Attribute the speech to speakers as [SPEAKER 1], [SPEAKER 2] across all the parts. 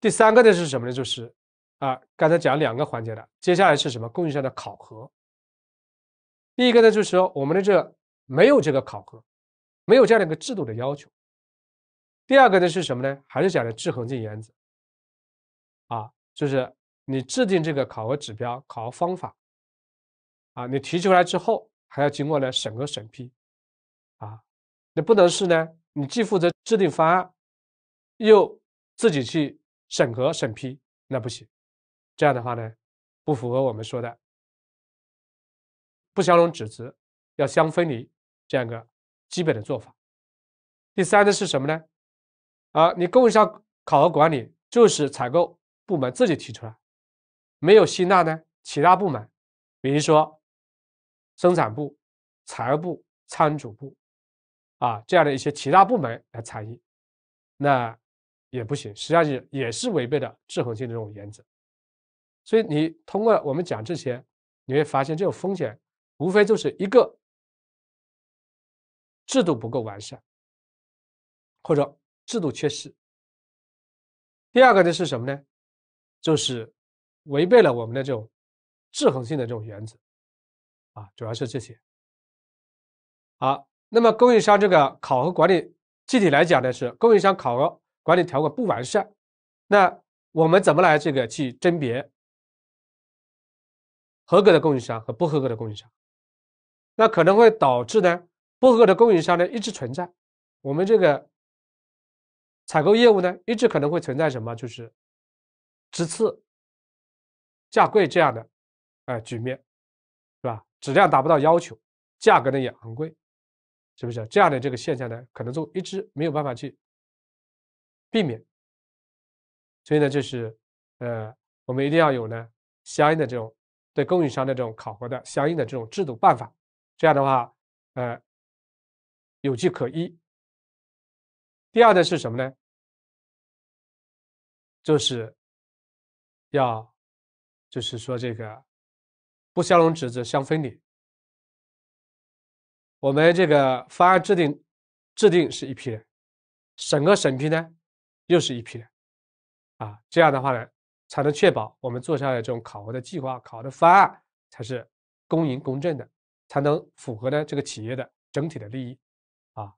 [SPEAKER 1] 第三个呢是什么呢？就是啊，刚才讲两个环节的，接下来是什么？供应商的考核。第一个呢，就是说我们的这没有这个考核，没有这样的一个制度的要求。第二个呢是什么呢？还是讲的制衡性原则。啊，就是你制定这个考核指标、考核方法，啊，你提出来之后还要经过呢审核审批，啊，你不能是呢，你既负责制定方案，又自己去。审核审批那不行，这样的话呢，不符合我们说的不相容指责要相分离这样一个基本的做法。第三呢是什么呢？啊，你供应商考核管理就是采购部门自己提出来，没有吸纳呢其他部门，比如说生产部、财务部、仓储部啊这样的一些其他部门来参与，那。也不行，实际上也也是违背的制衡性的这种原则。所以你通过我们讲这些，你会发现这种风险无非就是一个制度不够完善，或者制度缺失。第二个呢是什么呢？就是违背了我们的这种制衡性的这种原则。啊，主要是这些。好，那么供应商这个考核管理具体来讲呢，是供应商考核。管理条款不完善，那我们怎么来这个去甄别合格的供应商和不合格的供应商？那可能会导致呢，不合格的供应商呢一直存在，我们这个采购业务呢一直可能会存在什么？就是直次价贵这样的呃局面，是吧？质量达不到要求，价格呢也昂贵，是不是这样的这个现象呢？可能就一直没有办法去。避免，所以呢，就是，呃，我们一定要有呢相应的这种对供应商的这种考核的相应的这种制度办法，这样的话，呃，有据可依。第二呢是什么呢？就是要，就是说这个不相容职责相分离。我们这个方案制定制定是一批人，审核审批呢？又是一批人，啊，这样的话呢，才能确保我们做下来这种考核的计划、考核的方案才是公营公正的，才能符合呢这个企业的整体的利益，啊，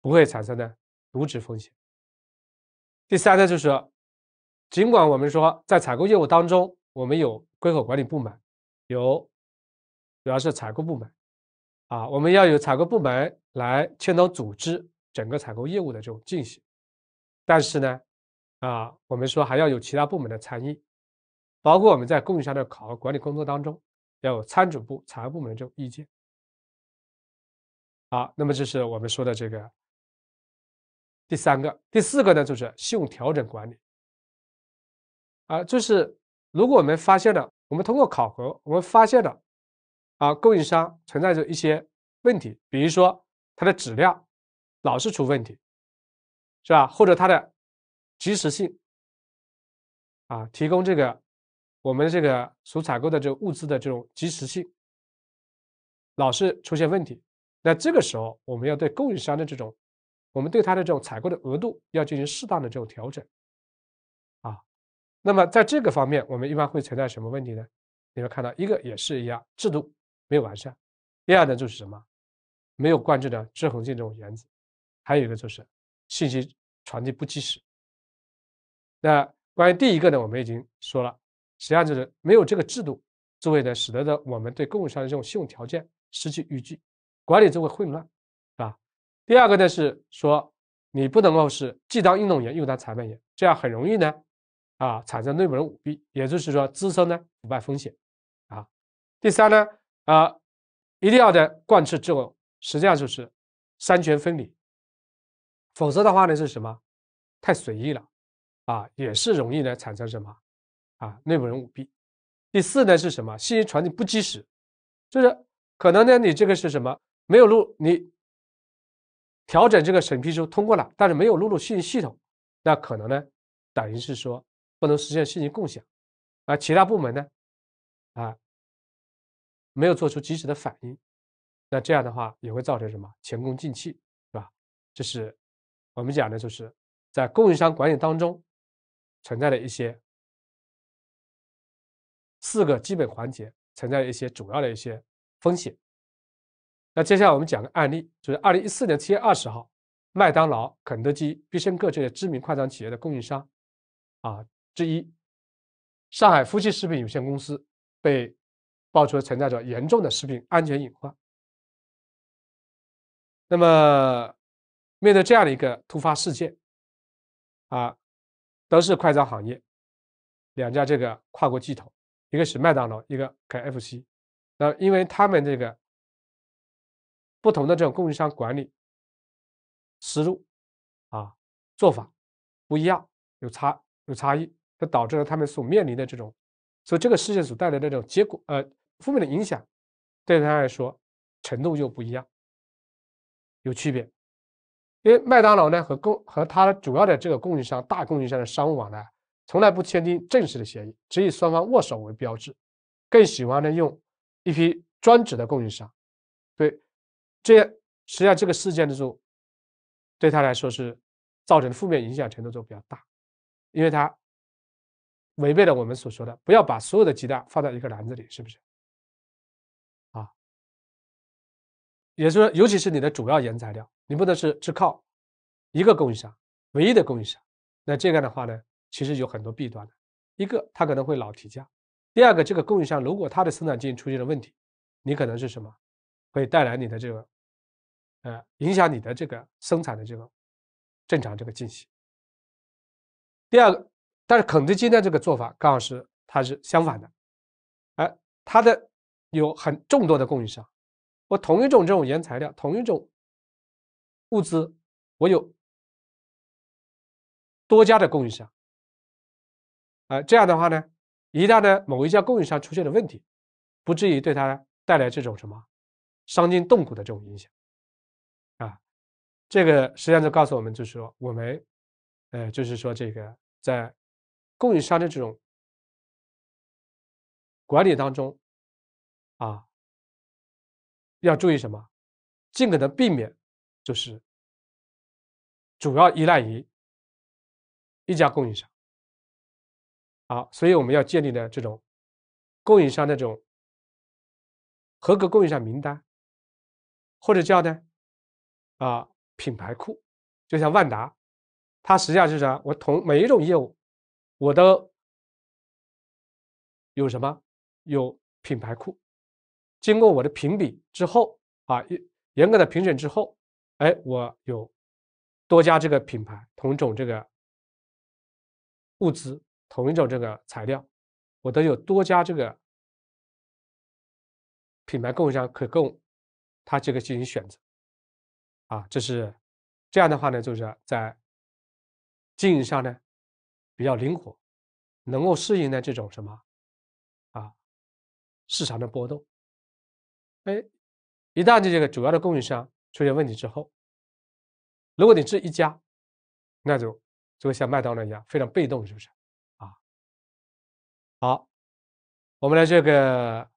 [SPEAKER 1] 不会产生呢渎职风险。第三呢，就是尽管我们说在采购业务当中，我们有归口管理部门，有主要是采购部门，啊，我们要有采购部门来牵头组织整个采购业务的这种进行。但是呢，啊，我们说还要有其他部门的参与，包括我们在供应商的考核管理工作当中，要有参主部、财务部门这种意见。好，那么这是我们说的这个第三个、第四个呢，就是信用调整管理。啊，就是如果我们发现了，我们通过考核，我们发现了啊，供应商存在着一些问题，比如说它的质量老是出问题。是吧？或者它的及时性啊，提供这个我们这个所采购的这个物资的这种及时性，老是出现问题，那这个时候我们要对供应商的这种，我们对他的这种采购的额度要进行适当的这种调整，啊，那么在这个方面，我们一般会存在什么问题呢？你们看到，一个也是一样，制度没有完善；，第二呢就是什么，没有贯彻的制衡性这种原则，还有一个就是。信息传递不及时。那关于第一个呢，我们已经说了，实际上就是没有这个制度，就会呢使得的我们对供应商的这种信用条件失去预计，管理就会混乱，是吧？第二个呢是说，你不能够是既当运动员又当裁判员，这样很容易呢啊产生内部人舞弊，也就是说滋生呢腐败风险，啊。第三呢啊一定要的贯彻这种，实际上就是三权分离。否则的话呢，是什么？太随意了，啊，也是容易呢产生什么啊内部人舞弊。第四呢是什么？信息传递不及时，就是可能呢你这个是什么没有录你调整这个审批候通过了，但是没有录入信息系统，那可能呢等于是说不能实现信息共享，而其他部门呢啊没有做出及时的反应，那这样的话也会造成什么前功尽弃，是吧？这是。我们讲的，就是在供应商管理当中存在的一些四个基本环节，存在一些主要的一些风险。那接下来我们讲个案例，就是二零一四年七月二十号，麦当劳、肯德基、必胜客这些知名快餐企业的供应商啊之一，上海夫妻食品有限公司被爆出存在着严重的食品安全隐患。那么。面对这样的一个突发事件，啊，都是快餐行业两家这个跨国巨头，一个是麦当劳，一个 k F C，那因为他们这个不同的这种供应商管理思路，啊，做法不一样，有差有差异，就导致了他们所面临的这种，所以这个事件所带来的这种结果呃负面的影响，对他来说程度又不一样，有区别。因为麦当劳呢和供和它的主要的这个供应商大供应商的商务往来，从来不签订正式的协议，只以双方握手为标志，更喜欢呢用一批专职的供应商。对，这实际上这个事件的时候，对他来说是造成负面影响程度就比较大，因为他违背了我们所说的不要把所有的鸡蛋放在一个篮子里，是不是？啊，也是说，尤其是你的主要原材料。你不能是只靠一个供应商，唯一的供应商，那这样的话呢，其实有很多弊端的。一个，他可能会老提价；第二个，这个供应商如果他的生产经营出现了问题，你可能是什么，会带来你的这个，呃，影响你的这个生产的这个正常这个进行。第二个，但是肯德基的这个做法刚好是它是相反的，哎，它的有很众多的供应商，我同一种这种原材料，同一种。物资，我有多家的供应商，啊，这样的话呢，一旦呢某一家供应商出现了问题，不至于对他带来这种什么伤筋动骨的这种影响，啊，这个实际上就告诉我们，就是说我们，呃，就是说这个在供应商的这种管理当中，啊，要注意什么，尽可能避免就是。主要依赖于一家供应商，好，所以我们要建立的这种供应商的这种合格供应商名单，或者叫呢啊品牌库，就像万达，它实际上就是啥？我同每一种业务，我都有什么？有品牌库，经过我的评比之后啊，严格的评审之后，哎，我有。多家这个品牌同种这个物资同一种这个材料，我都有多家这个品牌供应商可供他这个进行选择，啊，这是这样的话呢，就是在经营上呢比较灵活，能够适应呢这种什么啊市场的波动，哎，一旦这个主要的供应商出现问题之后。如果你是一家，那就就像麦当劳一样非常被动，是不是？啊，好，我们来这个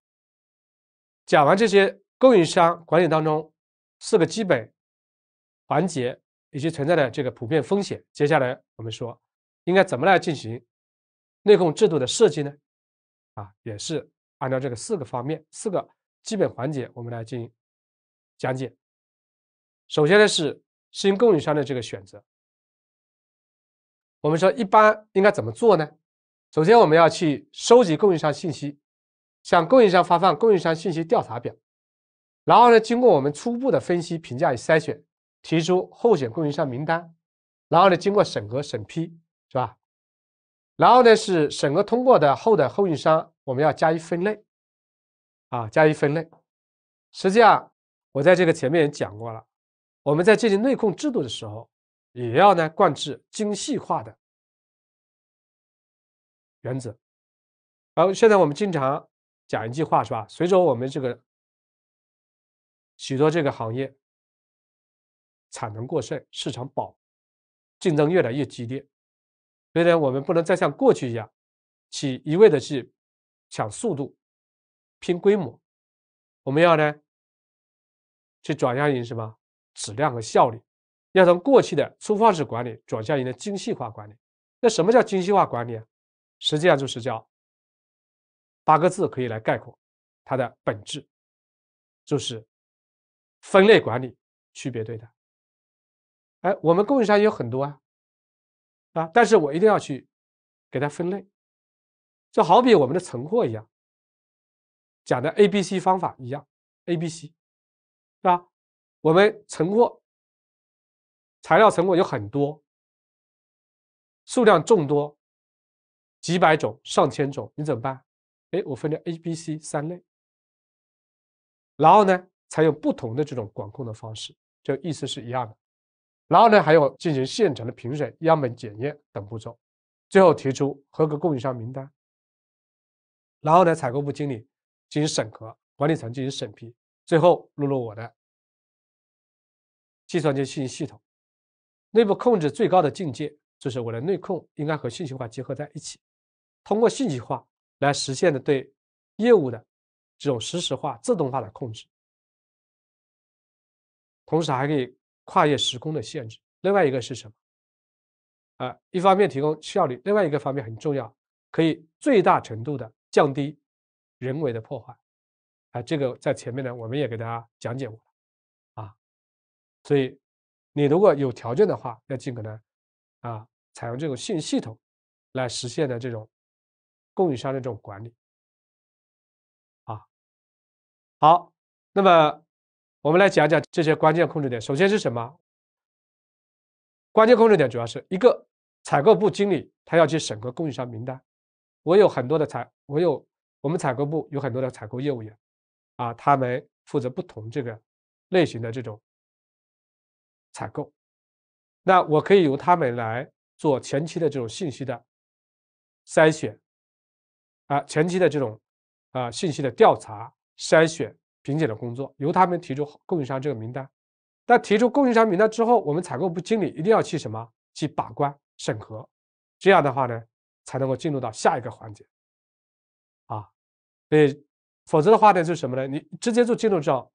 [SPEAKER 1] 讲完这些供应商管理当中四个基本环节以及存在的这个普遍风险，接下来我们说应该怎么来进行内控制度的设计呢？啊，也是按照这个四个方面、四个基本环节，我们来进行讲解。首先呢是。新供应商的这个选择，我们说一般应该怎么做呢？首先，我们要去收集供应商信息，向供应商发放供应商信息调查表，然后呢，经过我们初步的分析、评价与筛选，提出候选供应商名单，然后呢，经过审核审批，是吧？然后呢，是审核通过的后的供应商，我们要加以分类，啊，加以分类。实际上，我在这个前面也讲过了。我们在进行内控制度的时候，也要呢贯彻精细化的原则。而现在我们经常讲一句话是吧？随着我们这个许多这个行业产能过剩，市场饱，竞争越来越激烈，所以呢，我们不能再像过去一样去一味的去抢速度、拼规模，我们要呢去转向于什么？质量和效率要从过去的粗放式管理转向一个精细化管理。那什么叫精细化管理啊？实际上就是叫八个字可以来概括它的本质，就是分类管理、区别对待。哎，我们供应商有很多啊，啊，但是我一定要去给它分类，就好比我们的存货一样，讲的 A、B、C 方法一样，A、B、C，是吧？我们存货材料存货有很多，数量众多，几百种、上千种，你怎么办？哎，我分了 A、B、C 三类，然后呢，采用不同的这种管控的方式，就意思是一样的。然后呢，还有进行现场的评审、样本检验等步骤，最后提出合格供应商名单。然后呢，采购部经理进行审核，管理层进行审批，最后录入我的。计算机信息系统内部控制最高的境界，就是我的内控应该和信息化结合在一起，通过信息化来实现的对业务的这种实时化、自动化的控制，同时还可以跨越时空的限制。另外一个是什么？啊，一方面提供效率，另外一个方面很重要，可以最大程度的降低人为的破坏。啊，这个在前面呢，我们也给大家讲解过。所以，你如果有条件的话，要尽可能啊采用这种信系统来实现的这种供应商的这种管理啊。好，那么我们来讲讲这些关键控制点。首先是什么？关键控制点主要是一个采购部经理他要去审核供应商名单。我有很多的采，我有我们采购部有很多的采购业务员啊，他们负责不同这个类型的这种。采购，那我可以由他们来做前期的这种信息的筛选，啊，前期的这种啊信息的调查、筛选、评检的工作，由他们提出供应商这个名单。那提出供应商名单之后，我们采购部经理一定要去什么？去把关、审核。这样的话呢，才能够进入到下一个环节，啊，所以否则的话呢，就是什么呢？你直接就进入这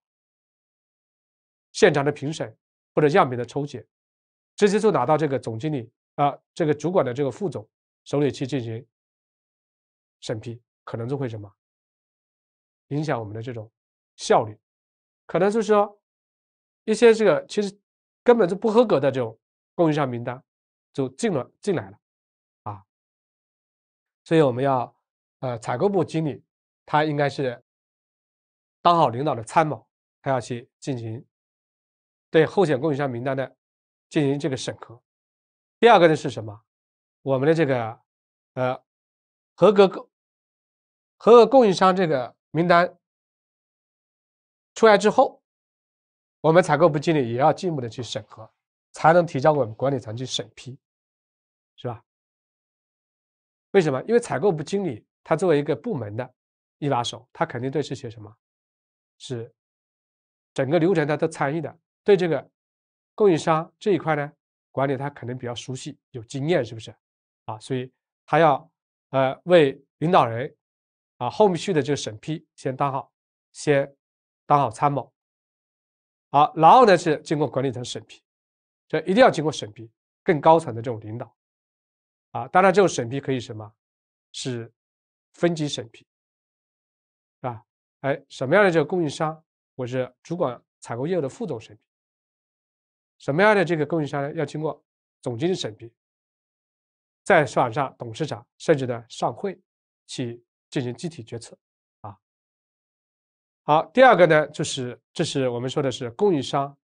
[SPEAKER 1] 现场的评审。或者样品的抽检，直接就拿到这个总经理啊，这个主管的这个副总手里去进行审批，可能就会什么影响我们的这种效率，可能就是说一些这个其实根本就不合格的这种供应商名单就进了进来了啊，所以我们要呃采购部经理他应该是当好领导的参谋，他要去进行。对候选供应商名单的进行这个审核。第二个呢是什么？我们的这个呃合格供合格供应商这个名单出来之后，我们采购部经理也要进一步的去审核，才能提交我们管理层去审批，是吧？为什么？因为采购部经理他作为一个部门的一把手，他肯定对这些什么，是整个流程他都参与的。对这个供应商这一块呢，管理他可能比较熟悉，有经验，是不是？啊，所以他要呃为领导人啊后面的的个审批，先当好，先当好参谋，好，然后呢是经过管理层审批，这一定要经过审批，更高层的这种领导，啊，当然这种审批可以什么，是分级审批，啊，哎，什么样的这个供应商，我是主管采购业务的副总审批。什么样的这个供应商呢？要经过总经理审批，在场上董事长甚至呢上会去进行集体决策啊。好，第二个呢就是这是我们说的是供应商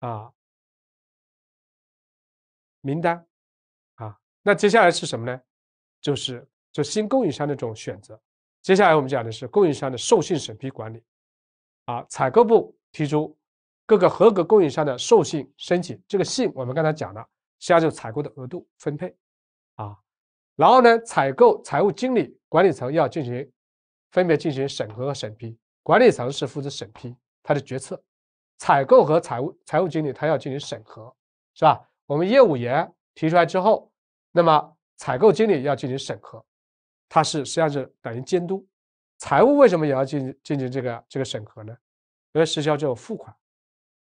[SPEAKER 1] 啊名单啊。那接下来是什么呢？就是就新供应商的这种选择。接下来我们讲的是供应商的授信审批管理啊。采购部提出。各个合格供应商的授信申请，这个信我们刚才讲了，实际上就是采购的额度分配，啊，然后呢，采购财务经理管理层要进行分别进行审核和审批，管理层是负责审批，他的决策，采购和财务财务经理他要进行审核，是吧？我们业务员提出来之后，那么采购经理要进行审核，他是实际上是等于监督，财务为什么也要进进行这个这个审核呢？因为实及只有付款。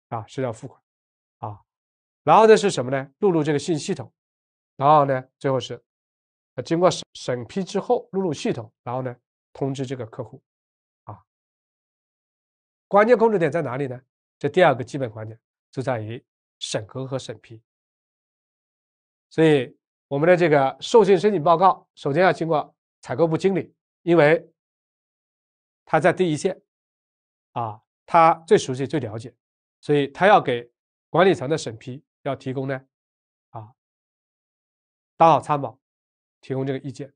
[SPEAKER 1] 啊，是要付款，啊，然后呢是什么呢？录入这个信息系统，然后呢，最后是，经过审审批之后，录入系统，然后呢，通知这个客户，啊，关键控制点在哪里呢？这第二个基本环节就在于审核和审批，所以我们的这个授信申请报告首先要经过采购部经理，因为他在第一线，啊，他最熟悉、最了解。所以，他要给管理层的审批要提供呢，啊，当好参谋，提供这个意见。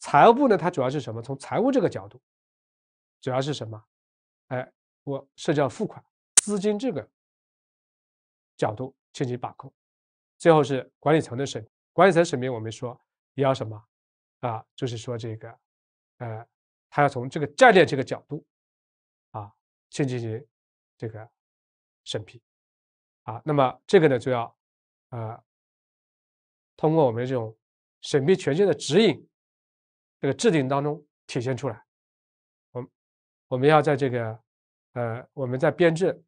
[SPEAKER 1] 财务部呢，它主要是什么？从财务这个角度，主要是什么？哎，我涉及到付款资金这个角度进行把控。最后是管理层的审，管理层审批，我们说也要什么？啊，就是说这个，呃，他要从这个战略这个角度，啊，先进行这个。审批，啊，那么这个呢就要，呃，通过我们这种审批权限的指引，这个制定当中体现出来，我我们要在这个，呃，我们在编制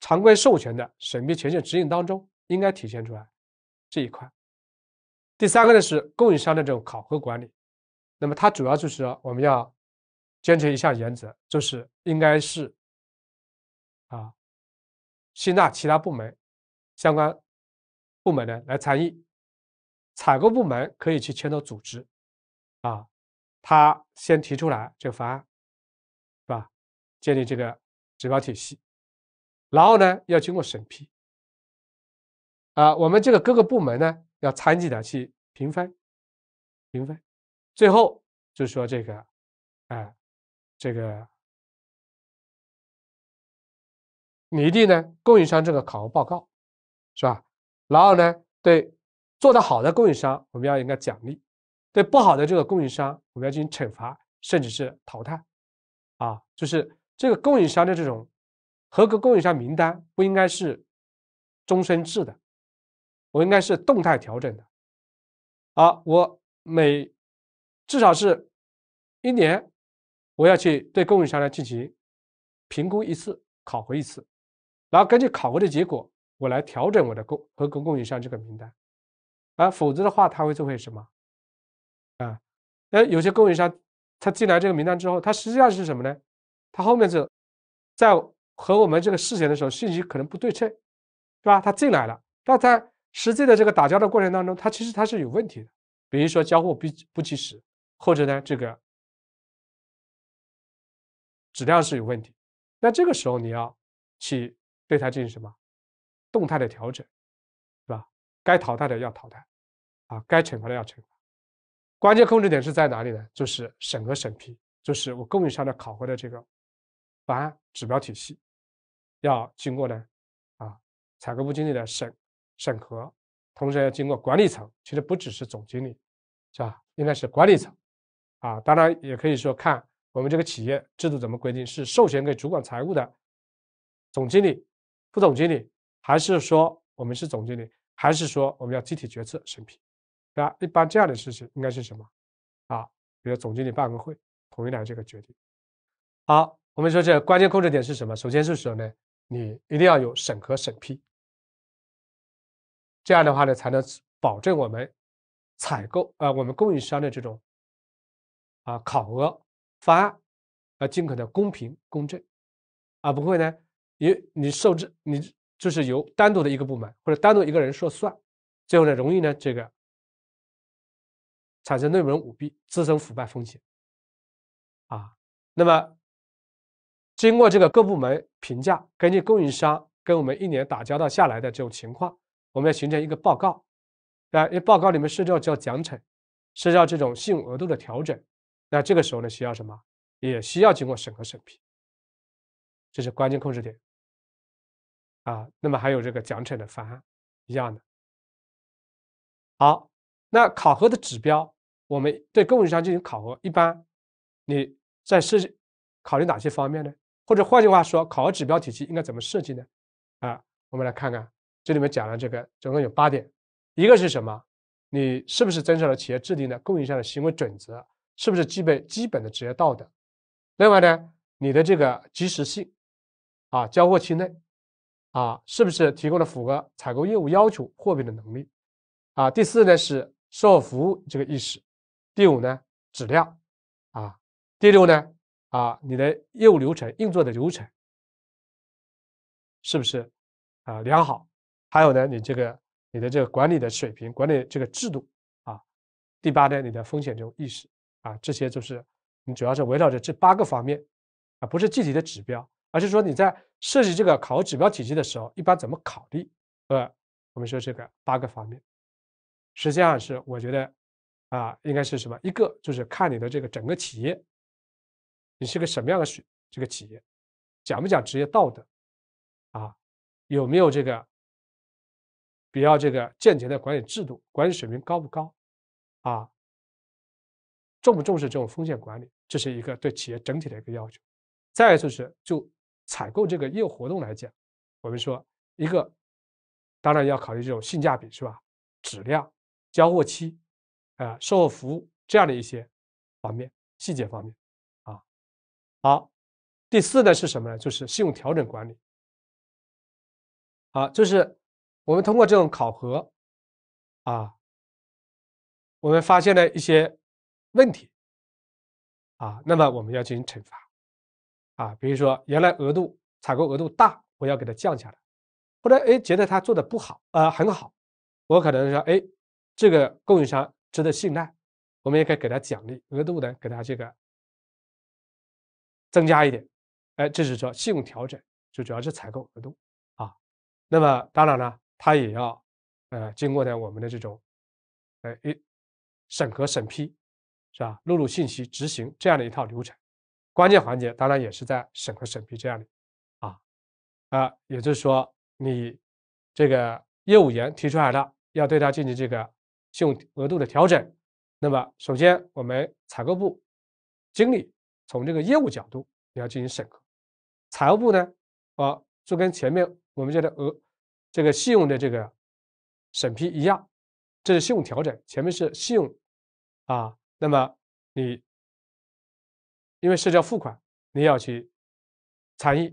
[SPEAKER 1] 常规授权的审批权限指引当中应该体现出来这一块。第三个呢是供应商的这种考核管理，那么它主要就是我们要坚持一项原则，就是应该是。啊，吸纳其他部门、相关部门呢来参与，采购部门可以去牵头组织，啊，他先提出来这个方案，是吧？建立这个指标体系，然后呢要经过审批，啊，我们这个各个部门呢要参与的去评分、评分，最后就是说这个，哎，这个。你一定呢，供应商这个考核报告，是吧？然后呢，对做得好的供应商，我们要应该奖励；对不好的这个供应商，我们要进行惩罚，甚至是淘汰。啊，就是这个供应商的这种合格供应商名单，不应该是终身制的，我应该是动态调整的。啊，我每至少是一年，我要去对供应商来进行评估一次，考核一次。然后根据考核的结果，我来调整我的供合格供应商这个名单，啊，否则的话他会作为什么？啊，那有些供应商他进来这个名单之后，他实际上是什么呢？他后面在在和我们这个事前的时候信息可能不对称，对吧？他进来了，那在实际的这个打交道过程当中，他其实他是有问题的，比如说交货不不及时，或者呢这个质量是有问题。那这个时候你要去。对它进行什么动态的调整，是吧？该淘汰的要淘汰，啊，该惩罚的要惩罚。关键控制点是在哪里呢？就是审核、审批，就是我供应商的考核的这个方案指标体系，要经过呢啊采购部经理的审审核，同时要经过管理层，其实不只是总经理，是吧？应该是管理层，啊，当然也可以说看我们这个企业制度怎么规定，是授权给主管财务的总经理。副总经理，还是说我们是总经理，还是说我们要集体决策审批？啊，一般这样的事情应该是什么？啊，比如总经理办公会同意了这个决定。好，我们说这关键控制点是什么？首先是什么呢？你一定要有审核审批，这样的话呢，才能保证我们采购啊，我们供应商的这种啊考核方案啊，尽可能公平公正，啊不会呢。你你受制，你就是由单独的一个部门或者单独一个人说算，最后呢容易呢这个产生内容舞弊，滋生腐败风险。啊，那么经过这个各部门评价，根据供应商跟我们一年打交道下来的这种情况，我们要形成一个报告，啊，因为报告里面涉及到奖惩，涉及到这种信用额度的调整，那这个时候呢需要什么？也需要经过审核审批，这是关键控制点。啊，那么还有这个奖惩的方案一样的。好，那考核的指标，我们对供应商进行考核，一般你在设计考虑哪些方面呢？或者换句话说，考核指标体系应该怎么设计呢？啊，我们来看看，这里面讲了这个，总共有八点。一个是什么？你是不是遵守了企业制定的供应商的行为准则？是不是具备基本的职业道德？另外呢，你的这个及时性，啊，交货期内。啊，是不是提供了符合采购业务要求货币的能力？啊，第四呢是售后服务这个意识，第五呢质量，啊，第六呢啊你的业务流程运作的流程是不是啊良好？还有呢你这个你的这个管理的水平管理这个制度啊，第八呢你的风险这种意识啊，这些就是你主要是围绕着这八个方面啊，不是具体的指标。而是说你在设计这个考核指标体系的时候，一般怎么考虑？呃，我们说这个八个方面，实际上是我觉得啊，应该是什么？一个就是看你的这个整个企业，你是个什么样的这个企业，讲不讲职业道德啊？有没有这个比较这个健全的管理制度？管理水平高不高？啊，重不重视这种风险管理？这是一个对企业整体的一个要求。再就是就采购这个业务活动来讲，我们说一个，当然要考虑这种性价比是吧？质量、交货期，啊，售后服务这样的一些方面细节方面啊。好，第四呢是什么呢？就是信用调整管理。啊，就是我们通过这种考核，啊，我们发现了一些问题，啊，那么我们要进行惩罚。啊，比如说原来额度采购额度大，我要给它降下来，或者哎觉得他做的不好，呃很好，我可能说哎，这个供应商值得信赖，我们也可以给他奖励额度呢，给他这个增加一点，哎，这是说信用调整，就主要是采购额度啊。那么当然呢，他也要呃经过呢我们的这种哎一审核审批是吧，录入信息执行这样的一套流程。关键环节当然也是在审核审批这样的啊啊，也就是说你这个业务员提出来的要对他进行这个信用额度的调整，那么首先我们采购部经理从这个业务角度你要进行审核，财务部呢啊就跟前面我们讲的额这个信用的这个审批一样，这是信用调整，前面是信用啊，那么你。因为涉及到付款，你要去参与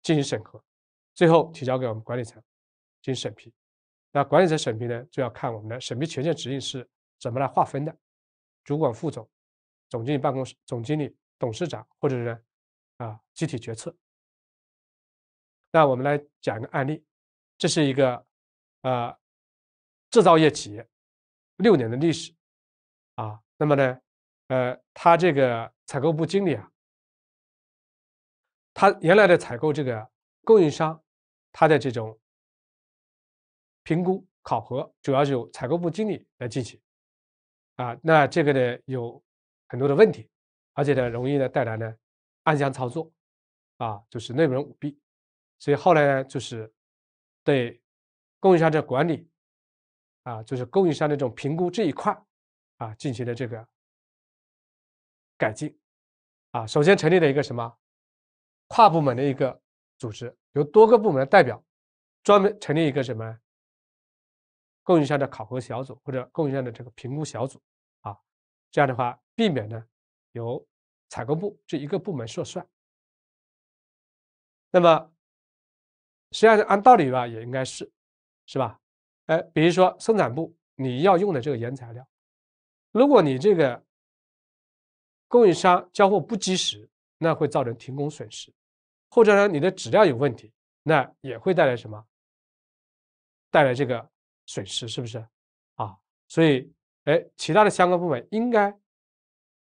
[SPEAKER 1] 进行审核，最后提交给我们管理层进行审批。那管理层审批呢，就要看我们的审批权限指引是怎么来划分的，主管副总、总经理办公室、总经理、董事长，或者是啊集体决策。那我们来讲一个案例，这是一个啊制造业企业六年的历史啊，那么呢？呃，他这个采购部经理啊，他原来的采购这个供应商，他的这种评估考核，主要是由采购部经理来进行，啊，那这个呢有很多的问题，而且呢容易呢带来呢暗箱操作，啊，就是内容舞弊，所以后来呢就是对供应商的管理，啊，就是供应商的这种评估这一块，啊，进行了这个。改进，啊，首先成立了一个什么跨部门的一个组织，由多个部门的代表专门成立一个什么供应商的考核小组或者供应商的这个评估小组，啊，这样的话避免呢由采购部这一个部门说算。那么实际上按道理吧，也应该是，是吧？哎，比如说生产部你要用的这个原材料，如果你这个。供应商交货不及时，那会造成停工损失；或者呢，你的质量有问题，那也会带来什么？带来这个损失是不是？啊，所以哎，其他的相关部门应该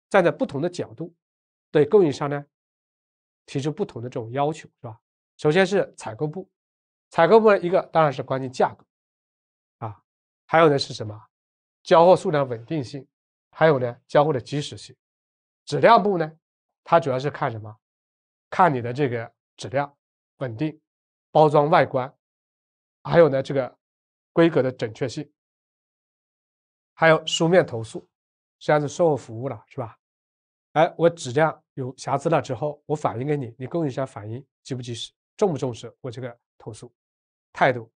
[SPEAKER 1] 站在不同的角度，对供应商呢提出不同的这种要求，是吧？首先是采购部，采购部一个当然是关键价格，啊，还有呢是什么？交货数量稳定性，还有呢交货的及时性。质量部呢，它主要是看什么？看你的这个质量稳定、包装外观，还有呢这个规格的准确性，还有书面投诉，实际上是售后服务了，是吧？哎，我质量有瑕疵了之后，我反映给你，你供应商反映及不及时、重不重视我这个投诉，态度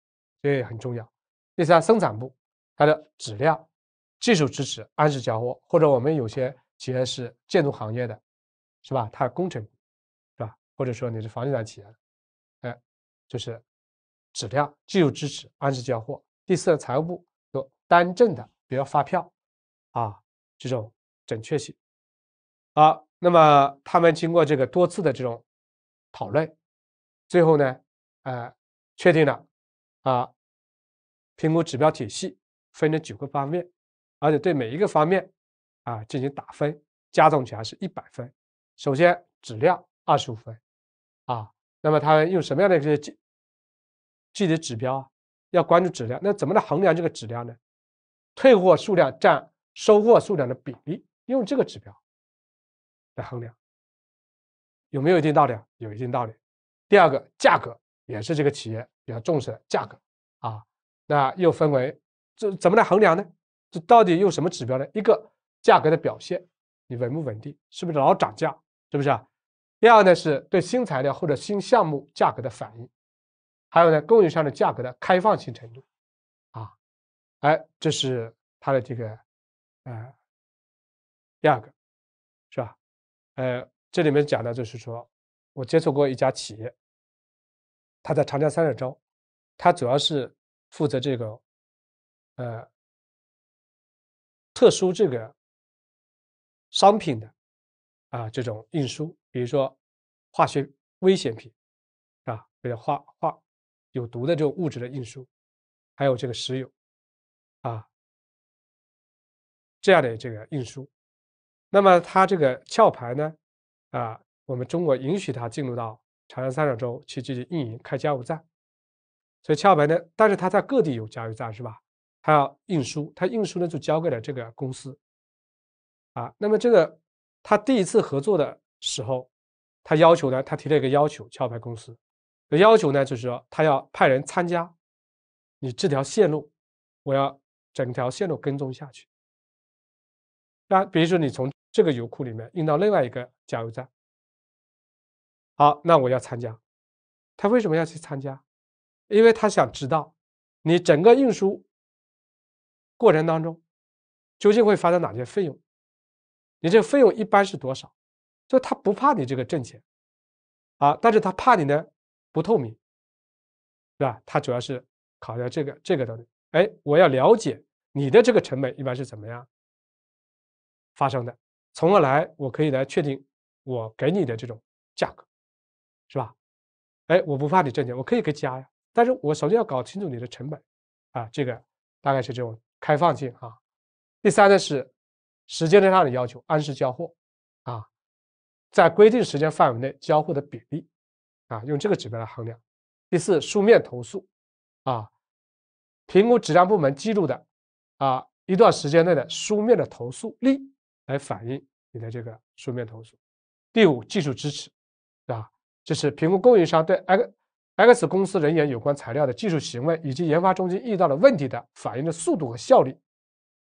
[SPEAKER 1] 这也很重要。第三，生产部它的质量、技术支持、按时交货，或者我们有些。企业是建筑行业的，是吧？它工程，是吧？或者说你是房地产企业，哎，就是质量、技术支持、按时交货。第四，财务部有单证的，比如发票，啊，这种准确性。好，那么他们经过这个多次的这种讨论，最后呢，呃，确定了啊，评估指标体系分成九个方面，而且对每一个方面。啊，进行打分，加总起来是一百分。首先，质量二十五分，啊，那么它用什么样的一些具体指标？要关注质量，那怎么来衡量这个质量呢？退货数量占收货数量的比例，用这个指标来衡量，有没有一定道理？有一定道理。第二个，价格也是这个企业比较重视的价格，啊，那又分为，这怎么来衡量呢？这到底用什么指标呢？一个。价格的表现，你稳不稳定？是不是老涨价？是不是？第二呢，是对新材料或者新项目价格的反应，还有呢，供应商的价格的开放性程度啊，哎，这是它的这个呃第二个，是吧？呃，这里面讲的就是说，我接触过一家企业，它在长江三角洲，它主要是负责这个呃特殊这个。商品的啊，这种运输，比如说化学危险品，啊，比如化化有毒的这种物质的运输，还有这个石油，啊，这样的这个运输，那么他这个壳牌呢，啊，我们中国允许他进入到长江三角洲去进行运营，开加油站，所以壳牌呢，但是他在各地有加油站是吧？他要运输，他运输呢就交给了这个公司。啊，那么这个他第一次合作的时候，他要求呢，他提了一个要求，壳牌公司的要求呢，就是说他要派人参加你这条线路，我要整条线路跟踪下去。那比如说你从这个油库里面运到另外一个加油站，好，那我要参加。他为什么要去参加？因为他想知道你整个运输过程当中究竟会发生哪些费用。你这费用一般是多少？就他不怕你这个挣钱，啊，但是他怕你呢不透明，对吧？他主要是考虑这个、这个的。哎，我要了解你的这个成本一般是怎么样发生的，从而来我可以来确定我给你的这种价格，是吧？哎，我不怕你挣钱，我可以给加呀。但是我首先要搞清楚你的成本，啊，这个大概是这种开放性啊。第三呢是。时间上的要求，按时交货，啊，在规定时间范围内交货的比例，啊，用这个指标来衡量。第四，书面投诉，啊，评估质量部门记录的，啊，一段时间内的书面的投诉率，来反映你的这个书面投诉。第五，技术支持，啊，这是评估供应商对 X X 公司人员有关材料的技术行为以及研发中心遇到的问题的反应的速度和效率。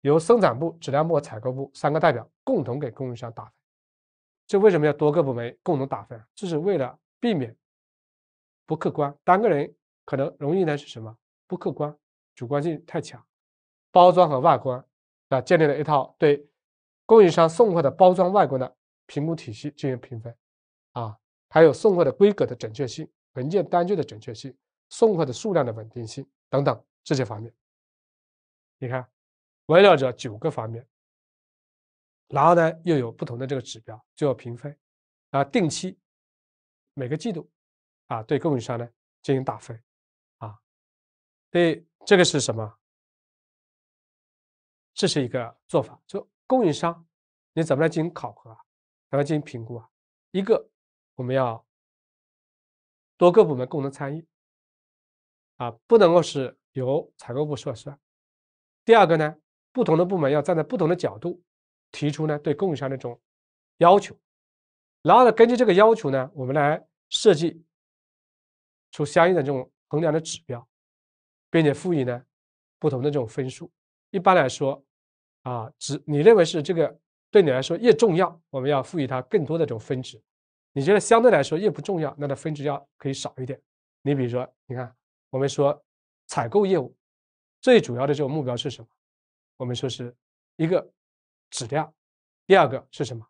[SPEAKER 1] 由生产部、质量部采购部三个代表共同给供应商打分。这为什么要多个部门共同打分？这是为了避免不客观，单个人可能容易呢是什么？不客观，主观性太强。包装和外观啊，建立了一套对供应商送货的包装外观的评估体系进行评分啊，还有送货的规格的准确性、文件单据的准确性、送货的数量的稳定性等等这些方面。你看。围绕着九个方面，然后呢又有不同的这个指标，最后评分，啊，定期，每个季度，啊，对供应商呢进行打分，啊，所以这个是什么？这是一个做法，就供应商，你怎么来进行考核啊？怎么进行评估啊？一个，我们要多个部门共同参与，啊，不能够是由采购部说了算。第二个呢？不同的部门要站在不同的角度，提出呢对供应商的这种要求，然后呢，根据这个要求呢，我们来设计出相应的这种衡量的指标，并且赋予呢不同的这种分数。一般来说，啊，只你认为是这个对你来说越重要，我们要赋予它更多的这种分值；你觉得相对来说越不重要，那它分值要可以少一点。你比如说，你看，我们说采购业务最主要的这种目标是什么？我们说是一个质量，第二个是什么？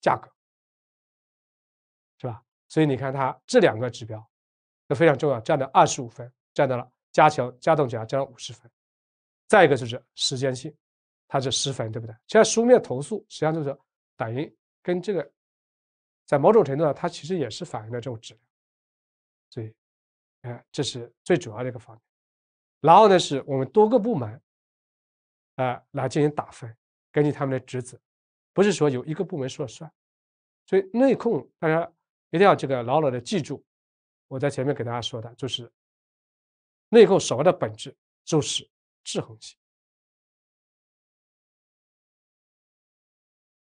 [SPEAKER 1] 价格，是吧？所以你看它这两个指标都非常重要，占了二十五分，占到了加强加总加占了五十分。再一个就是时间性，它是十分，对不对？像书面投诉，实际上就是等于跟这个在某种程度上，它其实也是反映了这种质量。所以，哎，这是最主要的一个方面。然后呢，是我们多个部门。啊，来进行打分，根据他们的职责，不是说有一个部门说了算。所以内控大家一定要这个牢牢的记住，我在前面给大家说的就是，内控所谓的本质就是制衡性。